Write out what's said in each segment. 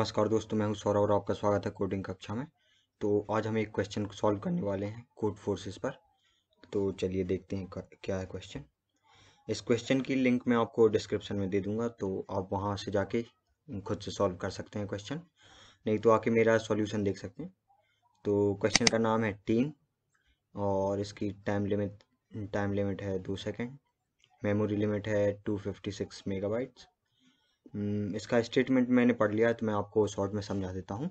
नमस्कार दोस्तों मैं हूं सौरभ और आपका स्वागत है कोडिंग कक्षा में तो आज हम एक क्वेश्चन को सॉल्व करने वाले हैं कोड फोर्सेस पर तो चलिए देखते हैं क्या है क्वेश्चन इस क्वेश्चन की लिंक मैं आपको डिस्क्रिप्शन में दे दूंगा तो आप वहां से जाके खुद से सॉल्व कर सकते हैं क्वेश्चन नहीं तो आके मेरा सोल्यूशन देख सकते हैं तो क्वेश्चन का नाम है टीम और इसकी टाइम लिमिट टाइम लिमिट है दो सेकेंड मेमोरी लिमिट है टू मेगाबाइट्स हम्म, इसका स्टेटमेंट मैंने पढ़ लिया तो मैं आपको शॉर्ट में समझा देता हूँ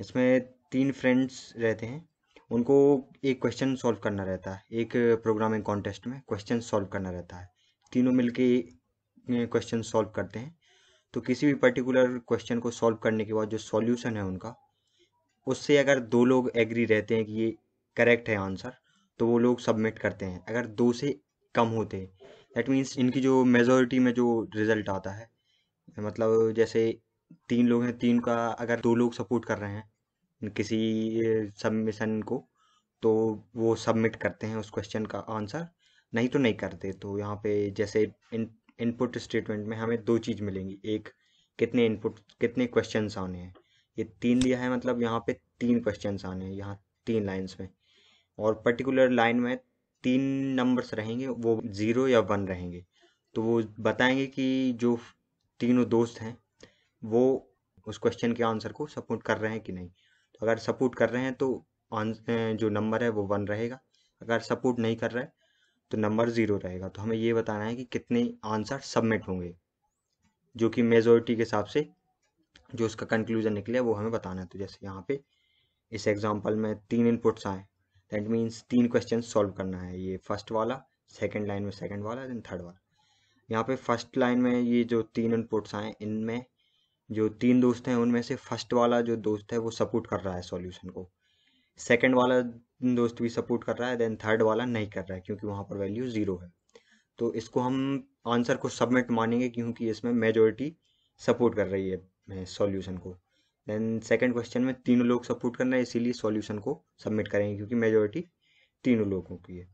इसमें तीन फ्रेंड्स रहते हैं उनको एक क्वेश्चन सॉल्व करना रहता है एक प्रोग्रामिंग कॉन्टेस्ट में क्वेश्चन सॉल्व करना रहता है तीनों के क्वेश्चन सॉल्व करते हैं तो किसी भी पर्टिकुलर क्वेश्चन को सॉल्व करने के बाद जो सॉल्यूशन है उनका उससे अगर दो लोग एग्री रहते हैं कि ये करेक्ट है आंसर तो वो लोग सबमिट करते हैं अगर दो से कम होते हैं दैट मीन्स इनकी जो मेजोरिटी में जो रिज़ल्ट आता है मतलब जैसे तीन लोग हैं तीन का अगर दो लोग सपोर्ट कर रहे हैं किसी सबमिशन को तो वो सबमिट करते हैं उस क्वेश्चन का आंसर नहीं तो नहीं करते तो यहाँ पे जैसे इन इनपुट स्टेटमेंट में हमें दो चीज़ मिलेंगी एक कितने इनपुट कितने क्वेश्चन आने हैं ये तीन दिया है मतलब यहाँ पे तीन क्वेश्चन आने हैं यहाँ तीन लाइन्स में और पर्टिकुलर लाइन में तीन नंबर्स रहेंगे वो ज़ीरो या वन रहेंगे तो वो बताएंगे कि जो तीनों दोस्त हैं वो उस क्वेश्चन के आंसर को सपोर्ट कर रहे हैं कि नहीं तो अगर सपोर्ट कर रहे हैं तो जो नंबर है वो वन रहेगा अगर सपोर्ट नहीं कर रहे तो नंबर ज़ीरो रहेगा तो हमें ये बताना है कि कितने आंसर सबमिट होंगे जो कि मेजोरिटी के हिसाब से जो उसका कंक्लूजन निकले वो हमें बताना है तो जैसे यहाँ पे इस एग्जाम्पल में तीन इनपुट्स आए दैट मीन्स तीन क्वेश्चन सॉल्व करना है ये फर्स्ट वाला सेकेंड लाइन में सेकेंड वाला देन थर्ड वाला यहाँ पे फर्स्ट लाइन में ये जो तीन इनपुट्स आए इनमें जो तीन दोस्त हैं उनमें से फर्स्ट वाला जो दोस्त है वो सपोर्ट कर रहा है सॉल्यूशन को सेकंड वाला दोस्त भी सपोर्ट कर रहा है देन थर्ड वाला नहीं कर रहा है क्योंकि वहाँ पर वैल्यू ज़ीरो है तो इसको हम आंसर को सबमिट मानेंगे क्योंकि इसमें मेजोरिटी सपोर्ट कर रही है सॉल्यूशन को देन सेकंड क्वेश्चन में तीनों लोग सपोर्ट कर रहे हैं इसीलिए सॉल्यूशन को सबमिट करेंगे क्योंकि मेजोरिटी तीनों लोगों की है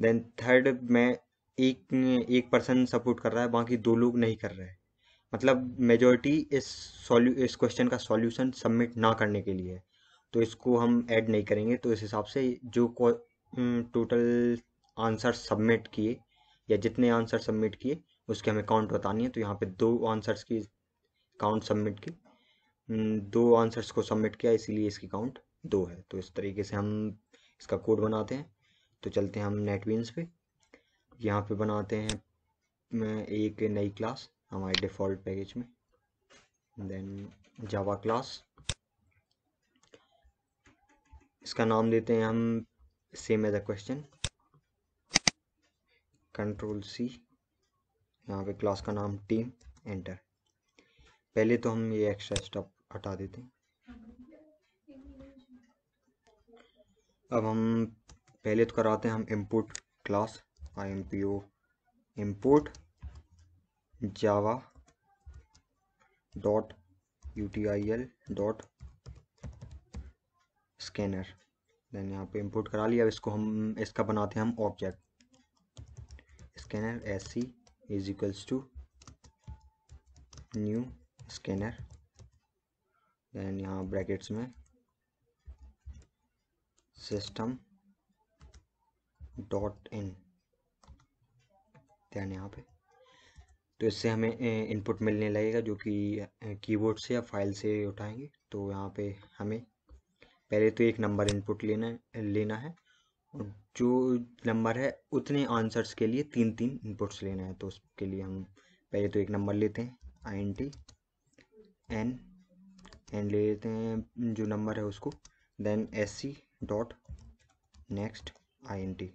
देन थर्ड में एक एक पर्सन सपोर्ट कर रहा है बाकी दो लोग नहीं कर रहे मतलब मेजोरिटी इस सॉल्यू इस क्वेश्चन का सॉल्यूशन सबमिट ना करने के लिए तो इसको हम ऐड नहीं करेंगे तो इस हिसाब से जो टोटल आंसर सबमिट किए या जितने आंसर सबमिट किए उसके हमें काउंट बतानी है तो यहाँ पे दो आंसर्स की काउंट सबमिट की दो आंसर्स को सबमिट किया इसीलिए इसकी काउंट दो है तो इस तरीके से हम इसका कोड बनाते हैं तो चलते हैं हम नेटवींस पे यहाँ पे बनाते हैं एक नई क्लास हमारे डिफ़ॉल्ट पैकेज में देन जावा क्लास इसका नाम देते हैं हम same as a question control C यहाँ पे क्लास का नाम टीम एंटर पहले तो हम ये एक्स्ट्रा स्टॉप हटा देते हैं अब हम पहले तो कराते हैं हम input class IMPO import java dot util dot scanner then यहाँ पे इंपोर्ट करा लिया अब इसको हम इसका बनाते हैं हम object scanner S C is equals to new scanner then यहाँ ब्रैकेट्स में सिस्टम डॉट इन सकते हैं यहाँ पे तो इससे हमें इनपुट मिलने लगेगा जो कि कीबोर्ड से या फाइल से उठाएंगे तो यहाँ पे हमें पहले तो एक नंबर इनपुट लेना लेना है और जो नंबर है उतने आंसर्स के लिए तीन तीन इनपुट्स लेना है तो उसके लिए हम पहले तो एक नंबर लेते हैं I N T N N ले लेते हैं जो नंबर है उसको then S C dot next I N T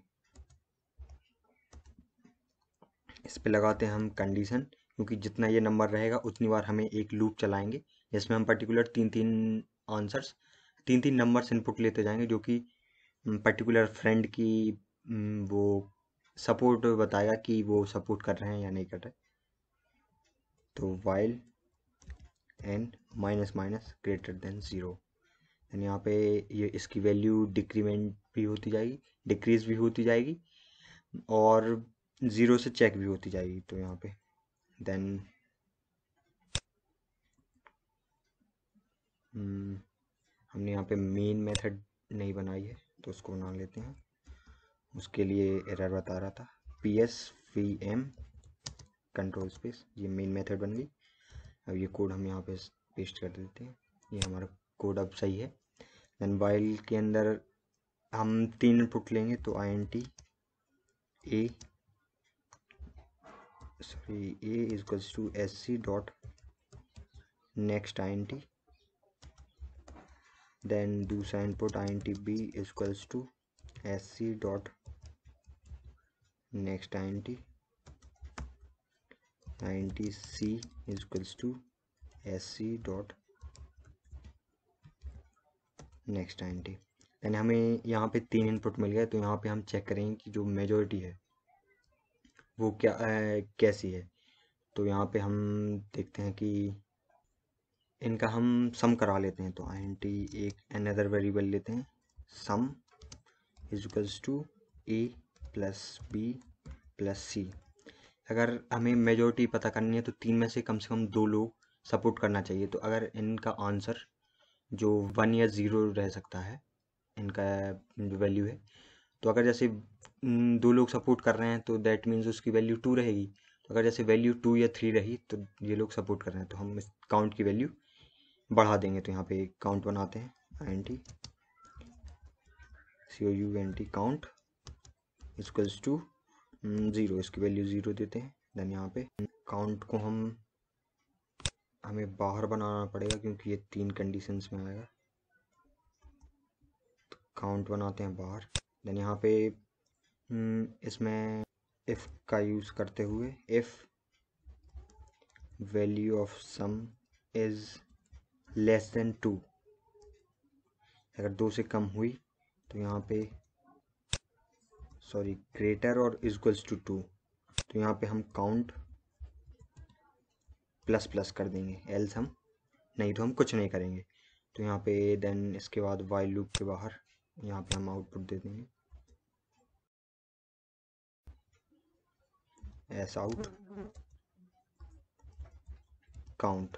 इस पर लगाते हैं हम कंडीशन क्योंकि जितना ये नंबर रहेगा उतनी बार हमें एक लूप चलाएंगे जिसमें हम पर्टिकुलर तीन तीन आंसर्स तीन तीन नंबर्स इनपुट लेते जाएंगे जो कि पर्टिकुलर फ्रेंड की वो सपोर्ट बताएगा कि वो सपोर्ट कर रहे हैं या नहीं कर रहे तो while N minus minus greater than zero यानी यहाँ पे ये इसकी वैल्यू डिक्रीमेंट भी होती जाएगी डिक्रीज भी होती जाएगी और ज़ीरो से चेक भी होती जाएगी तो यहाँ पे देन हम्म, हमने यहाँ पे मेन मेथड नहीं बनाई है तो उसको बना लेते हैं उसके लिए एरर बता रहा था P S V M control space ये मेन मेथड बन गई अब ये कोड हम यहाँ पे पेस्ट कर देते हैं ये हमारा कोड अब सही है देन वाइल के अंदर हम तीन इनपुट लेंगे तो I N T A sorry A equals to S C dot next I N T then दूसरा input I N T B equals to S C dot next I N T I N T C equals to S C dot next I N T यानी हमें यहाँ पे तीन input मिल गया तो यहाँ पे हम चेक करेंगे कि जो मेजोरिटी है वो क्या आ, कैसी है तो यहाँ पे हम देखते हैं कि इनका हम सम करा लेते हैं तो आई एन टी एक अनदर वेरिएबल लेते हैं sum equals to A plus B plus C अगर हमें मेजोरिटी पता करनी है तो तीन में से कम से कम दो लोग सपोर्ट करना चाहिए तो अगर इनका आंसर जो वन या ज़ीरो रह सकता है इनका जो वैल्यू है तो अगर जैसे दो लोग सपोर्ट कर रहे हैं तो दैट मीन्स उसकी वैल्यू टू रहेगी तो अगर जैसे वैल्यू टू या थ्री रही तो ये लोग सपोर्ट कर रहे हैं तो हम इस काउंट की वैल्यू बढ़ा देंगे तो यहाँ पे काउंट बनाते हैं I N T C O U N T count equals to zero इसकी वैल्यू ज़ीरो देते हैं देन यहाँ पे काउंट को हम हमें बाहर बनाना पड़ेगा क्योंकि ये तीन कंडीशंस में आएगा तो काउंट बनाते हैं बाहर देन यहाँ पे हम्म, इसमें इफ़ का यूज़ करते हुए if value of sum is less than two अगर दो से कम हुई तो यहाँ पे सॉरी ग्रेटर और इजक्ल्स टू टू तो यहाँ पे हम काउंट प्लस प्लस कर देंगे एल्स हम नहीं तो हम कुछ नहीं करेंगे तो यहाँ पे देन इसके बाद वाइल लूप के बाहर यहाँ पे हम आउटपुट दे देंगे एस आउट काउंट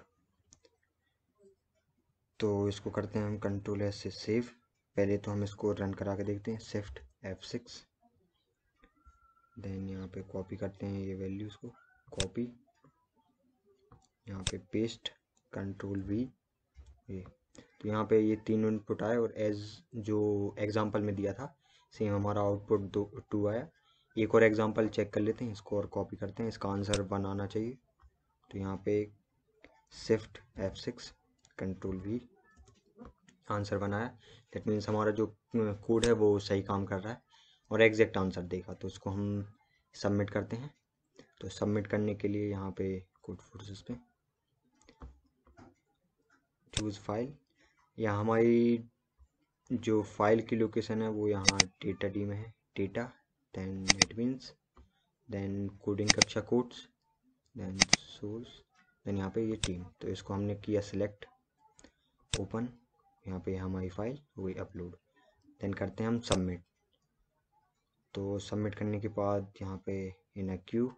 तो इसको करते हैं हम कंट्रोल एस से सेव पहले तो हम इसको रन करा के देखते हैं सिफ्ट एफ सिक्स देन यहाँ पे कॉपी करते हैं ये वैल्यूज़ को कॉपी यहाँ पे पेस्ट कंट्रोल वी ये तो यहाँ पे ये तीन इनपुट आए और एज जो एग्जाम्पल में दिया था सेम हमारा आउटपुट दो टू आया एक और एग्जाम्पल चेक कर लेते हैं इसको और कॉपी करते हैं इसका आंसर वन आना चाहिए तो यहाँ पे shift F six control V answer बनाया दैट मीन्स हमारा जो कोड है वो सही काम कर रहा है और एग्जैक्ट आंसर देगा तो उसको हम सबमिट करते हैं तो सबमिट करने के लिए यहाँ पे कोड फोर्सेस पे चूज़ फाइल या हमारी जो फाइल की लोकेशन है वो यहाँ डेटा डी में है data then means then coding कक्षा कोड्स देन सोर्स देन यहाँ पे ये टीम तो इसको हमने किया सिलेक्ट ओपन यहाँ पे हमारी फाइल वही अपलोड देन करते हैं हम सबमिट तो सबमिट करने के बाद यहाँ पे इन अ क्यू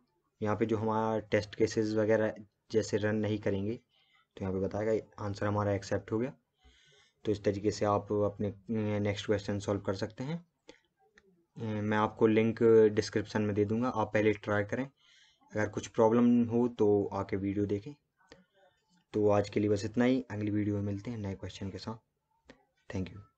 यहाँ पे जो हमारा टेस्ट केसेस वगैरह जैसे रन नहीं करेंगे तो यहाँ पे बताएगा आंसर हमारा एक्सेप्ट हो गया तो इस तरीके से आप अपने नेक्स्ट क्वेश्चन सॉल्व कर सकते हैं मैं आपको लिंक डिस्क्रिप्शन में दे दूंगा आप पहले ट्राई करें अगर कुछ प्रॉब्लम हो तो आके वीडियो देखें तो आज के लिए बस इतना ही अगली वीडियो में मिलते हैं नए क्वेश्चन के साथ थैंक यू